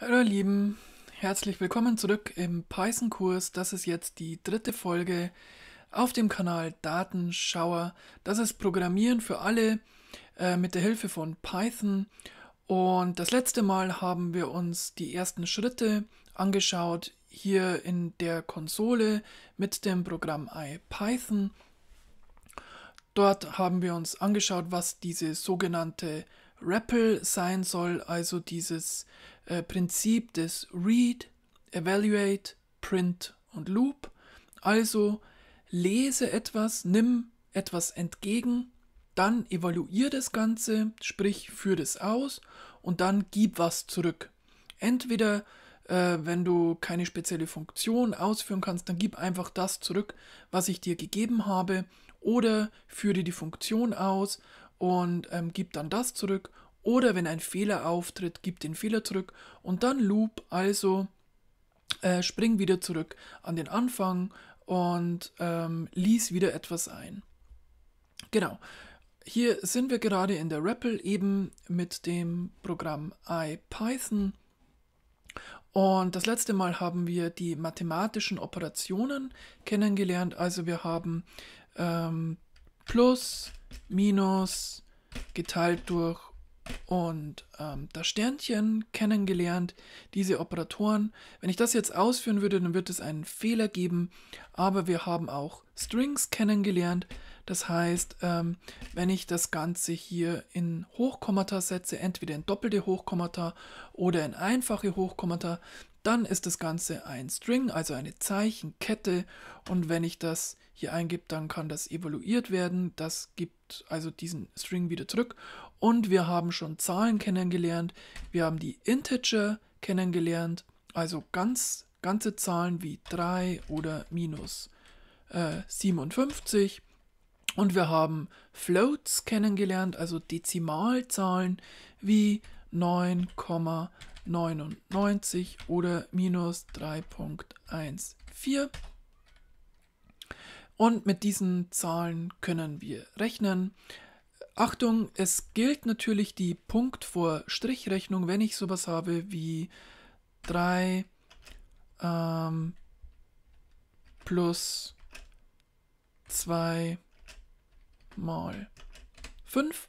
Hallo Lieben, herzlich willkommen zurück im Python-Kurs. Das ist jetzt die dritte Folge auf dem Kanal Datenschauer. Das ist Programmieren für alle äh, mit der Hilfe von Python. Und das letzte Mal haben wir uns die ersten Schritte angeschaut hier in der Konsole mit dem Programm IPython. Dort haben wir uns angeschaut, was diese sogenannte REPL sein soll, also dieses äh, Prinzip des Read, Evaluate, Print und Loop. Also lese etwas, nimm etwas entgegen, dann evaluier das Ganze, sprich, führ es aus und dann gib was zurück. Entweder äh, wenn du keine spezielle Funktion ausführen kannst, dann gib einfach das zurück, was ich dir gegeben habe, oder führe die Funktion aus und ähm, gib dann das zurück oder wenn ein Fehler auftritt, gib den Fehler zurück und dann Loop, also äh, spring wieder zurück an den Anfang und ähm, lies wieder etwas ein. Genau. Hier sind wir gerade in der REPL eben mit dem Programm IPython. Und das letzte Mal haben wir die mathematischen Operationen kennengelernt. Also wir haben ähm, plus, minus, geteilt durch und ähm, das Sternchen kennengelernt, diese Operatoren. Wenn ich das jetzt ausführen würde, dann wird es einen Fehler geben, aber wir haben auch Strings kennengelernt. Das heißt, ähm, wenn ich das Ganze hier in Hochkommata setze, entweder in doppelte Hochkommata oder in einfache Hochkommata, dann ist das Ganze ein String, also eine Zeichenkette. Und wenn ich das hier eingebe, dann kann das evaluiert werden. Das gibt also diesen String wieder zurück. Und wir haben schon Zahlen kennengelernt. Wir haben die Integer kennengelernt, also ganz, ganze Zahlen wie 3 oder minus äh, 57. Und wir haben Floats kennengelernt, also Dezimalzahlen wie 9,99 oder minus 3,14. Und mit diesen Zahlen können wir rechnen. Achtung, es gilt natürlich die Punkt vor Strichrechnung, wenn ich sowas habe wie 3 ähm, plus 2 mal 5,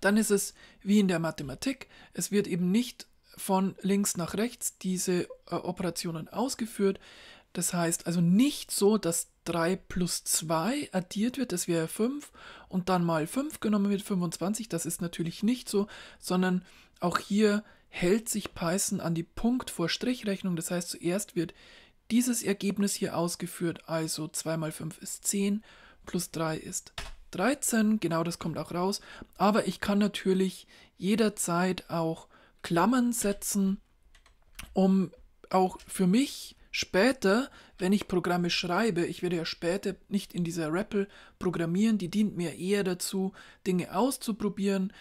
dann ist es wie in der Mathematik. Es wird eben nicht von links nach rechts diese äh, Operationen ausgeführt, das heißt also nicht so, dass 3 plus 2 addiert wird, das wäre 5, und dann mal 5 genommen wird, 25. Das ist natürlich nicht so, sondern auch hier hält sich Python an die Punkt vor Strichrechnung. Das heißt, zuerst wird dieses Ergebnis hier ausgeführt, also 2 mal 5 ist 10, plus 3 ist 13, genau das kommt auch raus. Aber ich kann natürlich jederzeit auch Klammern setzen, um auch für mich später, wenn ich Programme schreibe, ich werde ja später nicht in dieser REPL programmieren, die dient mir eher dazu, Dinge auszuprobieren,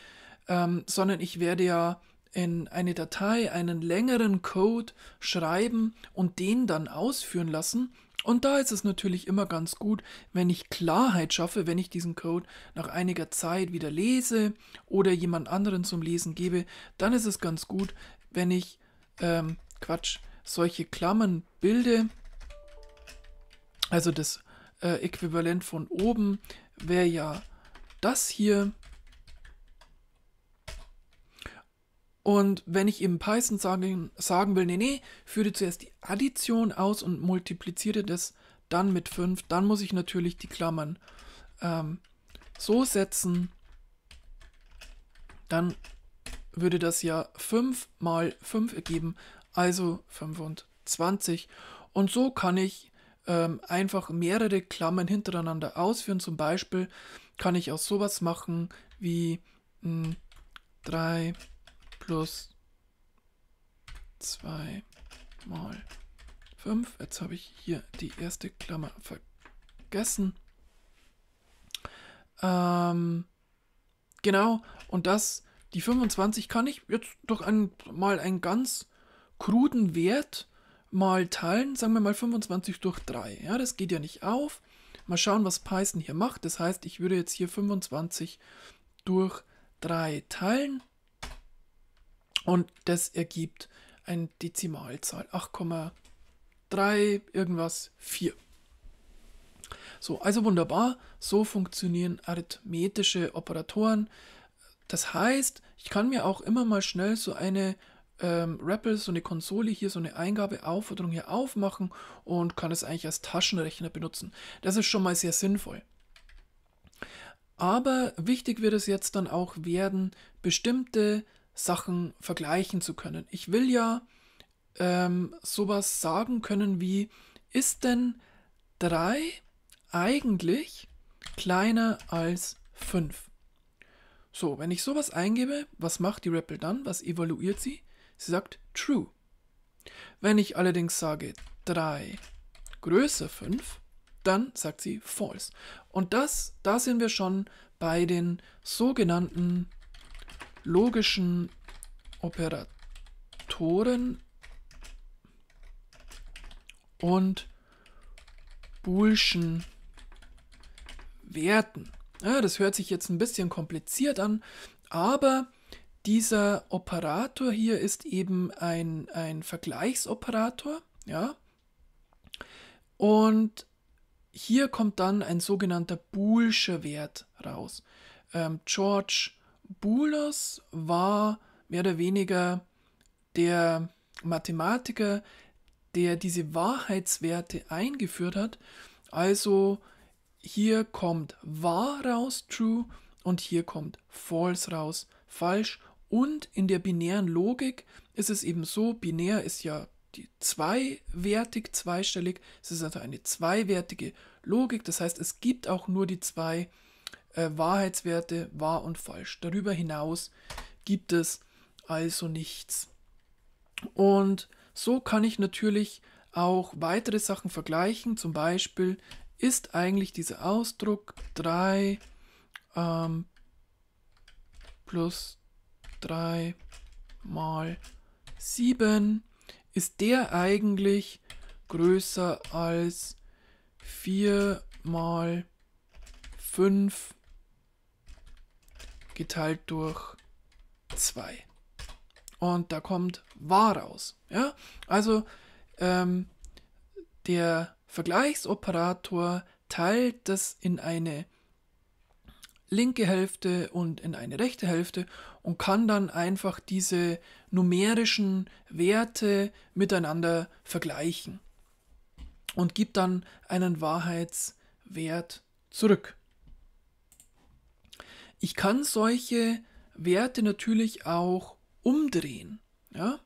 ähm, sondern ich werde ja in eine Datei einen längeren Code schreiben und den dann ausführen lassen. Und da ist es natürlich immer ganz gut, wenn ich Klarheit schaffe, wenn ich diesen Code nach einiger Zeit wieder lese oder jemand anderen zum Lesen gebe, dann ist es ganz gut, wenn ich, ähm, Quatsch, solche Klammern bilde, also das äh, Äquivalent von oben wäre ja das hier. Und wenn ich im Python sagen, sagen will, nee, nee, führe zuerst die Addition aus und multipliziere das dann mit 5, dann muss ich natürlich die Klammern ähm, so setzen. Dann würde das ja 5 mal 5 ergeben, also 25. Und so kann ich ähm, einfach mehrere Klammern hintereinander ausführen. Zum Beispiel kann ich auch sowas machen wie mh, hm, 3 plus 2 mal 5. Jetzt habe ich hier die erste Klammer vergessen. Ähm, genau, und das, die 25 kann ich jetzt doch ein, mal ein ganz kruden Wert mal teilen, sagen wir mal 25 durch 3. Ja, das geht ja nicht auf. Mal schauen, was Python hier macht. Das heißt, ich würde jetzt hier 25 durch 3 teilen. Und das ergibt eine Dezimalzahl. 8,3 irgendwas 4. So, also wunderbar. So funktionieren arithmetische Operatoren. Das heißt, ich kann mir auch immer mal schnell so eine ähm, Rappel so eine Konsole hier, so eine Eingabeaufforderung hier aufmachen und kann es eigentlich als Taschenrechner benutzen. Das ist schon mal sehr sinnvoll. Aber wichtig wird es jetzt dann auch werden, bestimmte Sachen vergleichen zu können. Ich will ja ähm, sowas sagen können wie, ist denn 3 eigentlich kleiner als 5? So, wenn ich sowas eingebe, was macht die Rappel dann? Was evaluiert sie? Sie sagt true. Wenn ich allerdings sage 3 größer 5, dann sagt sie false. Und das, da sind wir schon bei den sogenannten logischen Operatoren und boolschen Werten. Ja, das hört sich jetzt ein bisschen kompliziert an, aber dieser Operator hier ist eben ein, ein Vergleichsoperator, ja. Und hier kommt dann ein sogenannter Boolscher Wert raus. Ähm, George Boolers war mehr oder weniger der Mathematiker, der diese Wahrheitswerte eingeführt hat. Also hier kommt wahr raus, true, und hier kommt false raus, falsch. Und in der binären Logik ist es eben so, binär ist ja die zweiwertig, zweistellig. Es ist also eine zweiwertige Logik. Das heißt, es gibt auch nur die zwei äh, Wahrheitswerte, wahr und falsch. Darüber hinaus gibt es also nichts. Und so kann ich natürlich auch weitere Sachen vergleichen. Zum Beispiel ist eigentlich dieser Ausdruck 3 ähm, plus 3 mal 7 ist der eigentlich größer als 4 mal 5 geteilt durch 2. Und da kommt wahr raus. Ja? Also ähm, der Vergleichsoperator teilt das in eine linke Hälfte und in eine rechte Hälfte und kann dann einfach diese numerischen Werte miteinander vergleichen und gibt dann einen Wahrheitswert zurück. Ich kann solche Werte natürlich auch umdrehen. Ja?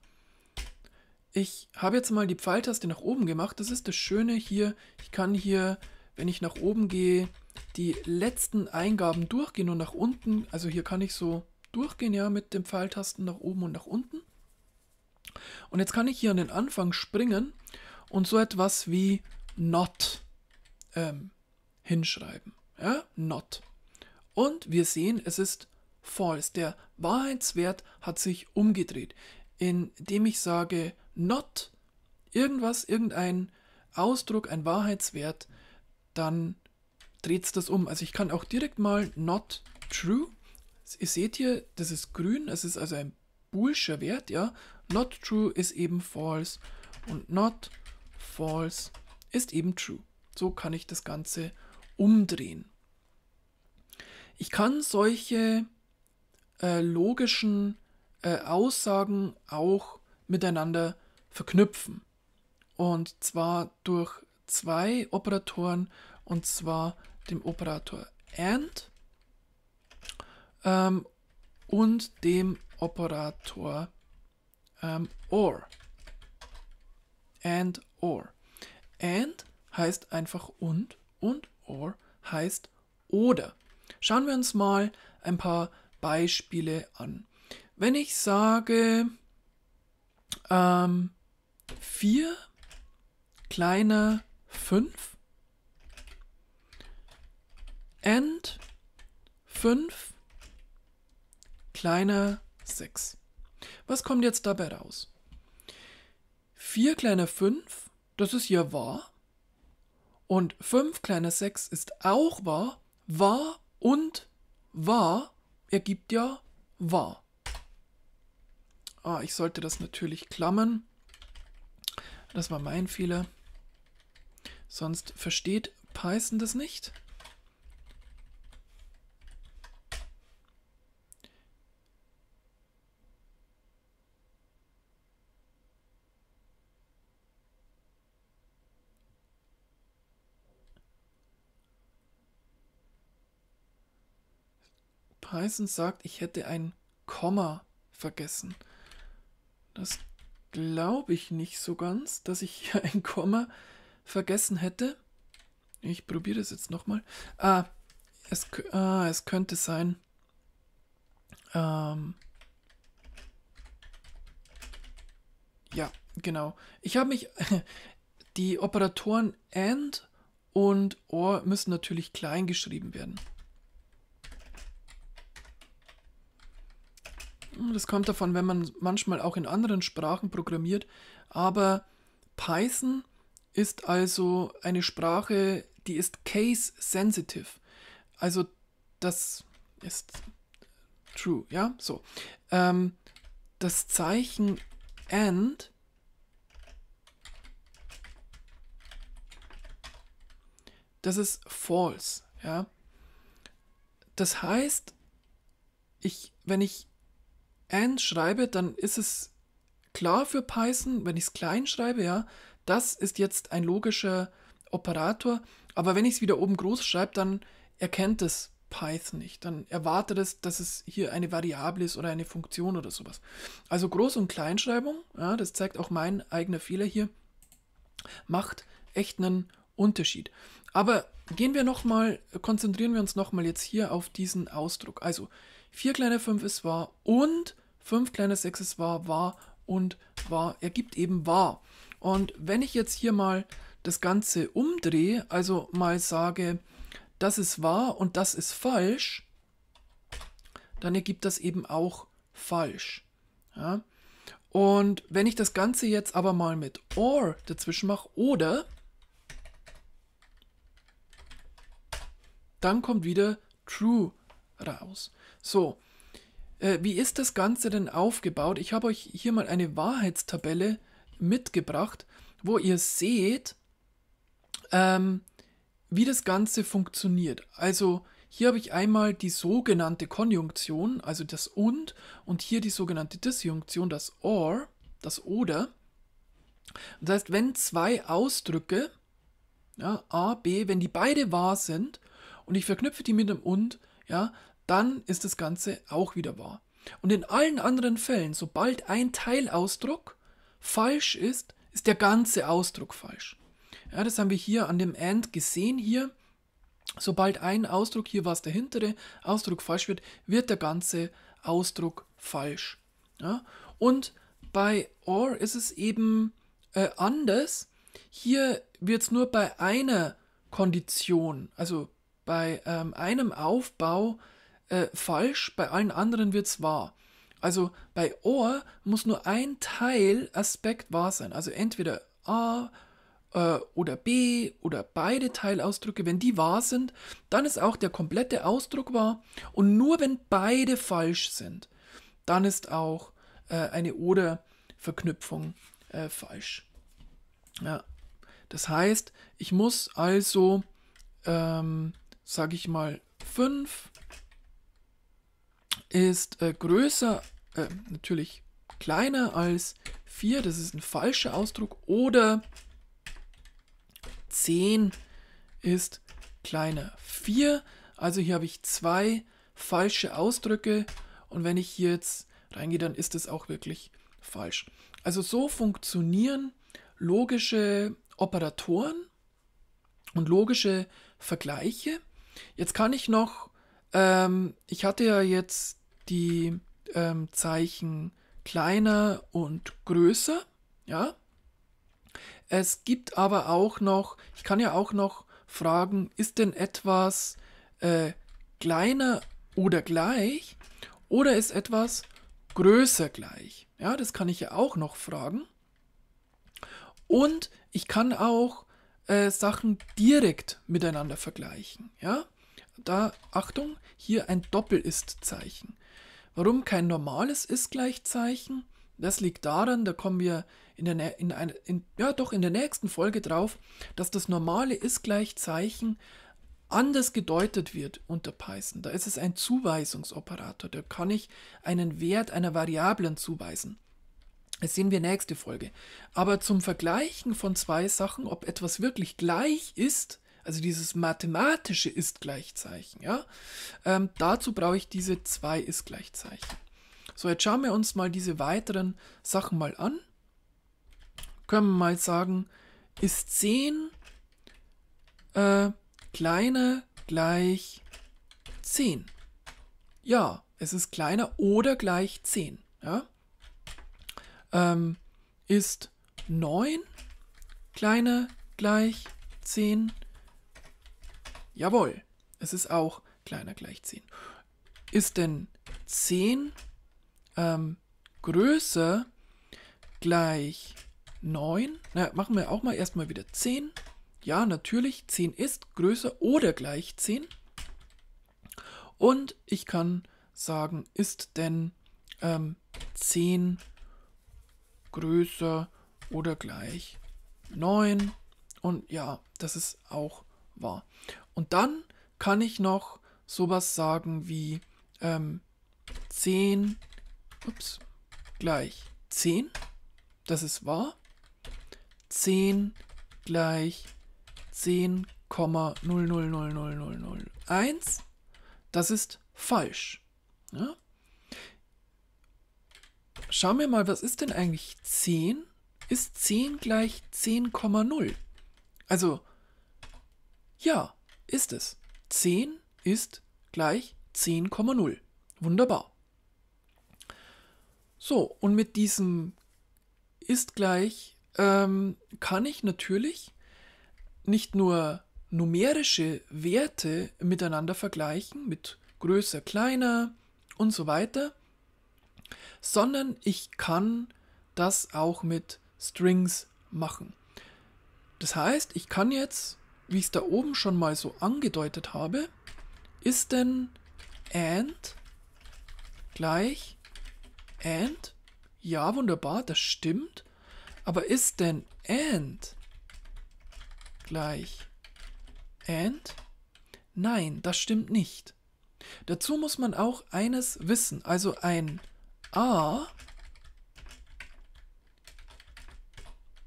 Ich habe jetzt mal die Pfeiltaste nach oben gemacht. Das ist das Schöne hier. Ich kann hier, wenn ich nach oben gehe, die letzten Eingaben durchgehen und nach unten, also hier kann ich so durchgehen, ja, mit dem Pfeiltasten nach oben und nach unten. Und jetzt kann ich hier an den Anfang springen und so etwas wie not ähm, hinschreiben. Ja, not. Und wir sehen, es ist false. Der Wahrheitswert hat sich umgedreht. Indem ich sage not, irgendwas, irgendein Ausdruck, ein Wahrheitswert, dann dreht es das um. Also ich kann auch direkt mal not true. Ihr seht hier, das ist grün, es ist also ein boolscher Wert, ja. Not true ist eben false und not false ist eben true. So kann ich das Ganze umdrehen. Ich kann solche äh, logischen äh, Aussagen auch miteinander verknüpfen. Und zwar durch zwei Operatoren, und zwar dem Operator AND ähm, und dem Operator ähm, OR. AND OR. AND heißt einfach und und OR heißt oder. Schauen wir uns mal ein paar Beispiele an. Wenn ich sage ähm, 4 kleiner 5, End 5 kleiner 6. Was kommt jetzt dabei raus? 4 kleiner 5, das ist ja wahr. Und 5 kleiner 6 ist auch wahr. Wahr und wahr ergibt ja wahr. Ah, ich sollte das natürlich klammern. Das war mein Fehler. Sonst versteht Python das nicht. Python sagt, ich hätte ein Komma vergessen. Das glaube ich nicht so ganz, dass ich hier ein Komma vergessen hätte. Ich probiere es jetzt nochmal. Ah, es, ah, es könnte sein. Ähm, ja, genau. Ich habe mich... Die Operatoren AND und OR müssen natürlich klein geschrieben werden. Das kommt davon, wenn man manchmal auch in anderen Sprachen programmiert. Aber Python ist also eine Sprache, die ist case-sensitive. Also das ist true, ja? So. Ähm, das Zeichen AND das ist false, ja? Das heißt, ich, wenn ich and schreibe, dann ist es klar für Python, wenn ich es klein schreibe, ja, das ist jetzt ein logischer Operator. Aber wenn ich es wieder oben groß schreibe, dann erkennt es Python nicht. Dann erwartet es, dass es hier eine Variable ist oder eine Funktion oder sowas. Also Groß- und Kleinschreibung, ja, das zeigt auch mein eigener Fehler hier, macht echt einen Unterschied. Aber gehen wir nochmal, konzentrieren wir uns nochmal jetzt hier auf diesen Ausdruck. Also 4 kleiner 5 ist wahr und 5 kleines ist wahr, war und war, ergibt eben war. Und wenn ich jetzt hier mal das Ganze umdrehe, also mal sage, das ist wahr und das ist falsch, dann ergibt das eben auch falsch. Ja? Und wenn ich das Ganze jetzt aber mal mit or dazwischen mache, oder, dann kommt wieder true raus. So, äh, wie ist das Ganze denn aufgebaut? Ich habe euch hier mal eine Wahrheitstabelle mitgebracht, wo ihr seht, ähm, wie das Ganze funktioniert. Also hier habe ich einmal die sogenannte Konjunktion, also das und, und hier die sogenannte Disjunktion, das or, das oder. Das heißt, wenn zwei Ausdrücke, ja, a, b, wenn die beide wahr sind und ich verknüpfe die mit dem und, ja, dann ist das Ganze auch wieder wahr. Und in allen anderen Fällen, sobald ein Teilausdruck falsch ist, ist der ganze Ausdruck falsch. Ja, das haben wir hier an dem AND gesehen hier. Sobald ein Ausdruck, hier war es der hintere, Ausdruck falsch wird, wird der ganze Ausdruck falsch. Ja? Und bei OR ist es eben äh, anders. Hier wird es nur bei einer Kondition, also bei ähm, einem Aufbau äh, falsch, bei allen anderen wird es wahr. Also bei Or muss nur ein Teilaspekt wahr sein. Also entweder A äh, oder B oder beide Teilausdrücke, wenn die wahr sind, dann ist auch der komplette Ausdruck wahr. Und nur wenn beide falsch sind, dann ist auch äh, eine Oder-Verknüpfung äh, falsch. Ja. Das heißt, ich muss also, ähm, sage ich mal, 5 ist äh, größer, äh, natürlich kleiner als 4, das ist ein falscher Ausdruck, oder 10 ist kleiner 4. Also hier habe ich zwei falsche Ausdrücke und wenn ich hier jetzt reingehe, dann ist das auch wirklich falsch. Also so funktionieren logische Operatoren und logische Vergleiche. Jetzt kann ich noch, ähm, ich hatte ja jetzt die ähm, Zeichen kleiner und größer. Ja. Es gibt aber auch noch, ich kann ja auch noch fragen, ist denn etwas äh, kleiner oder gleich oder ist etwas größer gleich? Ja, das kann ich ja auch noch fragen. Und ich kann auch äh, Sachen direkt miteinander vergleichen. Ja, da Achtung, hier ein Doppel-Ist-Zeichen. Warum kein normales Ist-Gleichzeichen? Das liegt daran, da kommen wir in der, in eine, in, ja, doch in der nächsten Folge drauf, dass das normale Ist-Gleichzeichen anders gedeutet wird unter Python. Da ist es ein Zuweisungsoperator. Da kann ich einen Wert einer Variablen zuweisen. Das sehen wir nächste Folge. Aber zum Vergleichen von zwei Sachen, ob etwas wirklich gleich ist, also dieses mathematische Ist-Gleichzeichen, ja, ähm, dazu brauche ich diese zwei Ist-Gleichzeichen. So, jetzt schauen wir uns mal diese weiteren Sachen mal an. Können wir mal sagen, ist 10 äh, kleiner gleich 10? Ja, es ist kleiner oder gleich 10. Ja? Ähm, ist 9 kleiner gleich 10? Jawohl, es ist auch kleiner gleich 10. Ist denn 10 ähm, größer gleich 9? Na, machen wir auch mal erstmal wieder 10. Ja, natürlich, 10 ist größer oder gleich 10. Und ich kann sagen, ist denn ähm, 10 größer oder gleich 9? Und ja, das ist auch wahr. Und dann kann ich noch sowas sagen wie ähm, 10, ups, gleich 10, das ist wahr, 10 gleich 10,0000001, das ist falsch. Ja? Schauen wir mal, was ist denn eigentlich 10? Ist 10 gleich 10,0? Also, ja, ist es. 10 ist gleich 10,0. Wunderbar. So, und mit diesem ist gleich ähm, kann ich natürlich nicht nur numerische Werte miteinander vergleichen, mit größer, kleiner und so weiter, sondern ich kann das auch mit Strings machen. Das heißt, ich kann jetzt wie ich es da oben schon mal so angedeutet habe, ist denn and gleich and, ja wunderbar, das stimmt, aber ist denn and gleich and? Nein, das stimmt nicht. Dazu muss man auch eines wissen, also ein a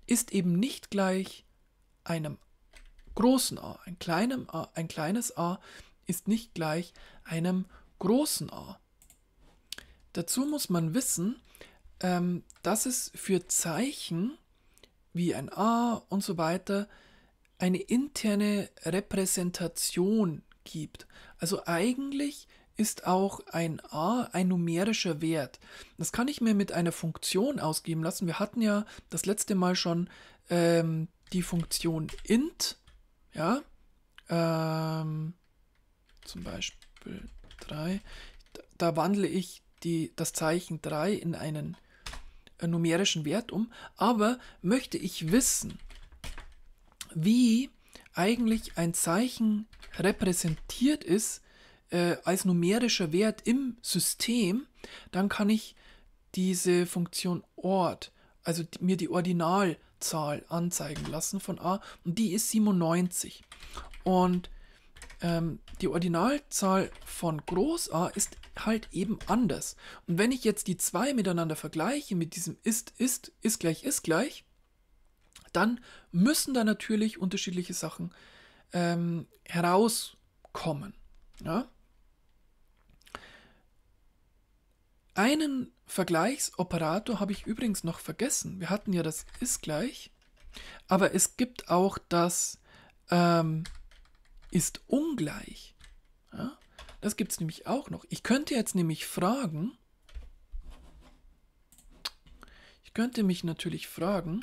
ist eben nicht gleich einem großen A. Ein, kleinem A, ein kleines a ist nicht gleich einem großen A. Dazu muss man wissen, ähm, dass es für Zeichen wie ein A und so weiter eine interne Repräsentation gibt. Also eigentlich ist auch ein a ein numerischer Wert. Das kann ich mir mit einer Funktion ausgeben lassen. Wir hatten ja das letzte Mal schon ähm, die Funktion int ja, ähm, zum Beispiel 3. Da, wandle ich die, das Zeichen 3 in einen äh, numerischen Wert um. Aber möchte ich wissen, wie eigentlich ein Zeichen repräsentiert ist äh, als numerischer Wert im System, dann kann ich diese Funktion Ort, also die, mir die Ordinal Zahl anzeigen lassen von A und die ist 97. Und ähm, die Ordinalzahl von Groß A ist halt eben anders. Und wenn ich jetzt die zwei miteinander vergleiche mit diesem ist, ist, ist gleich, ist gleich, dann müssen da natürlich unterschiedliche Sachen ähm, herauskommen. Ja? Einen Vergleichsoperator habe ich übrigens noch vergessen. Wir hatten ja das ist gleich, aber es gibt auch das ähm, ist ungleich. Ja, das gibt es nämlich auch noch. Ich könnte jetzt nämlich fragen, ich könnte mich natürlich fragen,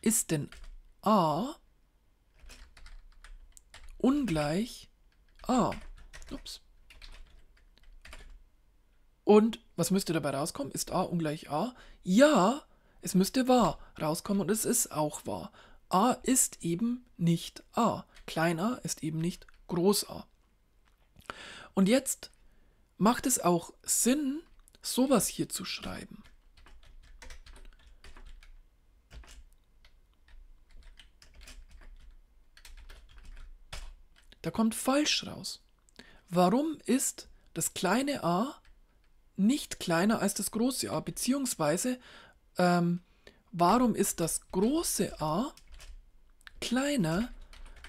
ist denn a ungleich a? Ups. Und was müsste dabei rauskommen? Ist a ungleich a? Ja, es müsste wahr rauskommen und es ist auch wahr. a ist eben nicht a. Klein a ist eben nicht groß a. Und jetzt macht es auch Sinn, sowas hier zu schreiben. Da kommt falsch raus. Warum ist das kleine a nicht kleiner als das große a, beziehungsweise ähm, warum ist das große a kleiner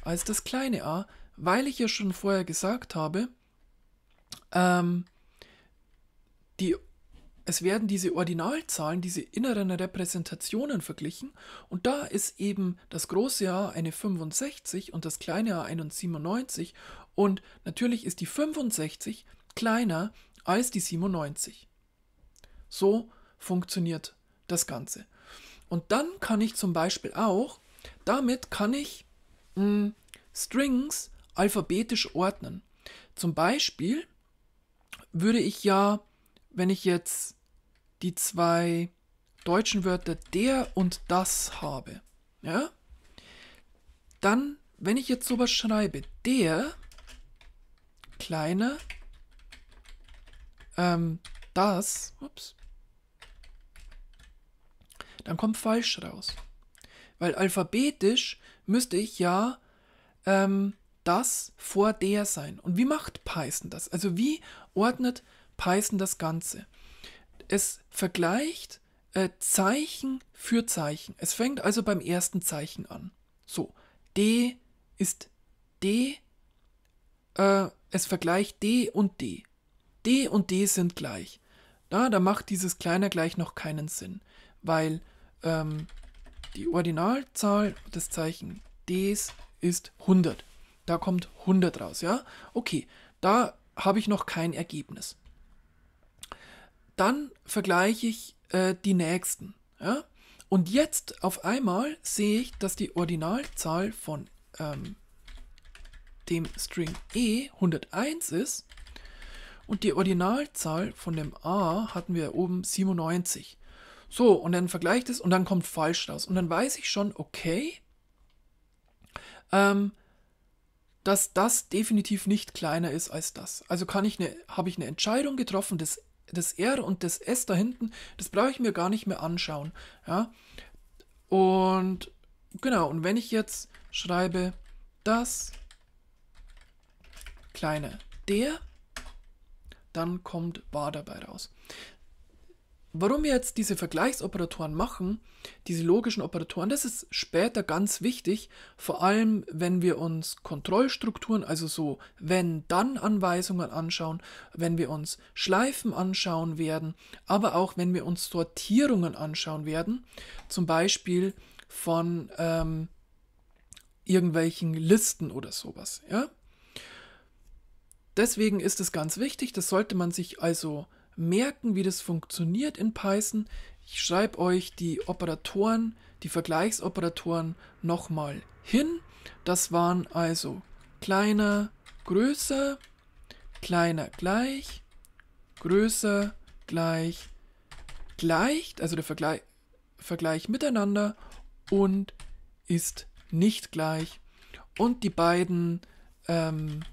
als das kleine a, weil ich ja schon vorher gesagt habe, ähm, die, es werden diese Ordinalzahlen, diese inneren Repräsentationen verglichen und da ist eben das große A eine 65 und das kleine A 97 und natürlich ist die 65 kleiner als die 97. So funktioniert das Ganze. Und dann kann ich zum Beispiel auch, damit kann ich mh, hm, Strings alphabetisch ordnen. Zum Beispiel würde ich ja, wenn ich jetzt die zwei deutschen Wörter der und das habe, ja, dann, wenn ich jetzt sowas schreibe, der kleiner ähm, das, ups, dann kommt falsch raus. Weil alphabetisch müsste ich ja ähm, das vor der sein. Und wie macht Python das? Also wie ordnet Python das Ganze? Es vergleicht äh, Zeichen für Zeichen. Es fängt also beim ersten Zeichen an. So, D ist D. Äh, es vergleicht D und D. D und D sind gleich. Na, da macht dieses kleiner gleich noch keinen Sinn, weil ähm, die Ordinalzahl des Zeichen Ds ist 100. Da kommt 100 raus, ja? Okay, da habe ich noch kein Ergebnis. Dann vergleiche ich äh, die nächsten, ja? Und jetzt auf einmal sehe ich, dass die Ordinalzahl von ähm, dem String E 101 ist und die Ordinalzahl von dem a hatten wir oben 97. So, und dann vergleicht es und dann kommt falsch raus. Und dann weiß ich schon, okay, ähm, dass das definitiv nicht kleiner ist als das. Also kann ich eine, habe ich eine Entscheidung getroffen, das, das R und das S da hinten, das brauche ich mir gar nicht mehr anschauen. Ja? Und genau, und wenn ich jetzt schreibe, das kleiner der dann kommt wahr dabei raus. Warum wir jetzt diese Vergleichsoperatoren machen, diese logischen Operatoren, das ist später ganz wichtig, vor allem wenn wir uns Kontrollstrukturen, also so wenn-dann-Anweisungen anschauen, wenn wir uns Schleifen anschauen werden, aber auch wenn wir uns Sortierungen anschauen werden, zum Beispiel von ähm, irgendwelchen Listen oder sowas. Ja? Deswegen ist es ganz wichtig, das sollte man sich also merken, wie das funktioniert in Python. Ich schreibe euch die Operatoren, die Vergleichsoperatoren nochmal hin. Das waren also kleiner, größer, kleiner gleich, größer gleich, gleicht, also der Vergleich, Vergleich miteinander und ist nicht gleich. Und die beiden ähm,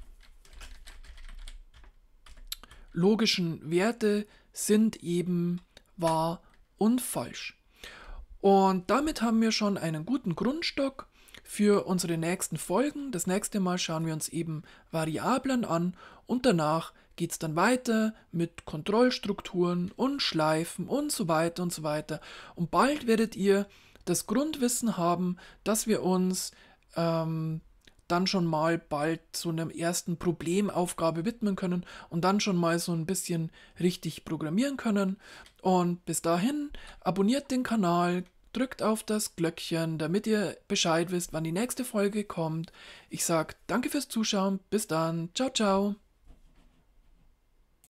logischen Werte sind eben wahr und falsch. Und damit haben wir schon einen guten Grundstock für unsere nächsten Folgen. Das nächste Mal schauen wir uns eben Variablen an und danach geht es dann weiter mit Kontrollstrukturen und Schleifen und so weiter und so weiter. Und bald werdet ihr das Grundwissen haben, dass wir uns ähm, dann schon mal bald zu einer ersten Problemaufgabe widmen können und dann schon mal so ein bisschen richtig programmieren können. Und bis dahin, abonniert den Kanal, drückt auf das Glöckchen, damit ihr Bescheid wisst, wann die nächste Folge kommt. Ich sage danke fürs Zuschauen, bis dann, ciao, ciao.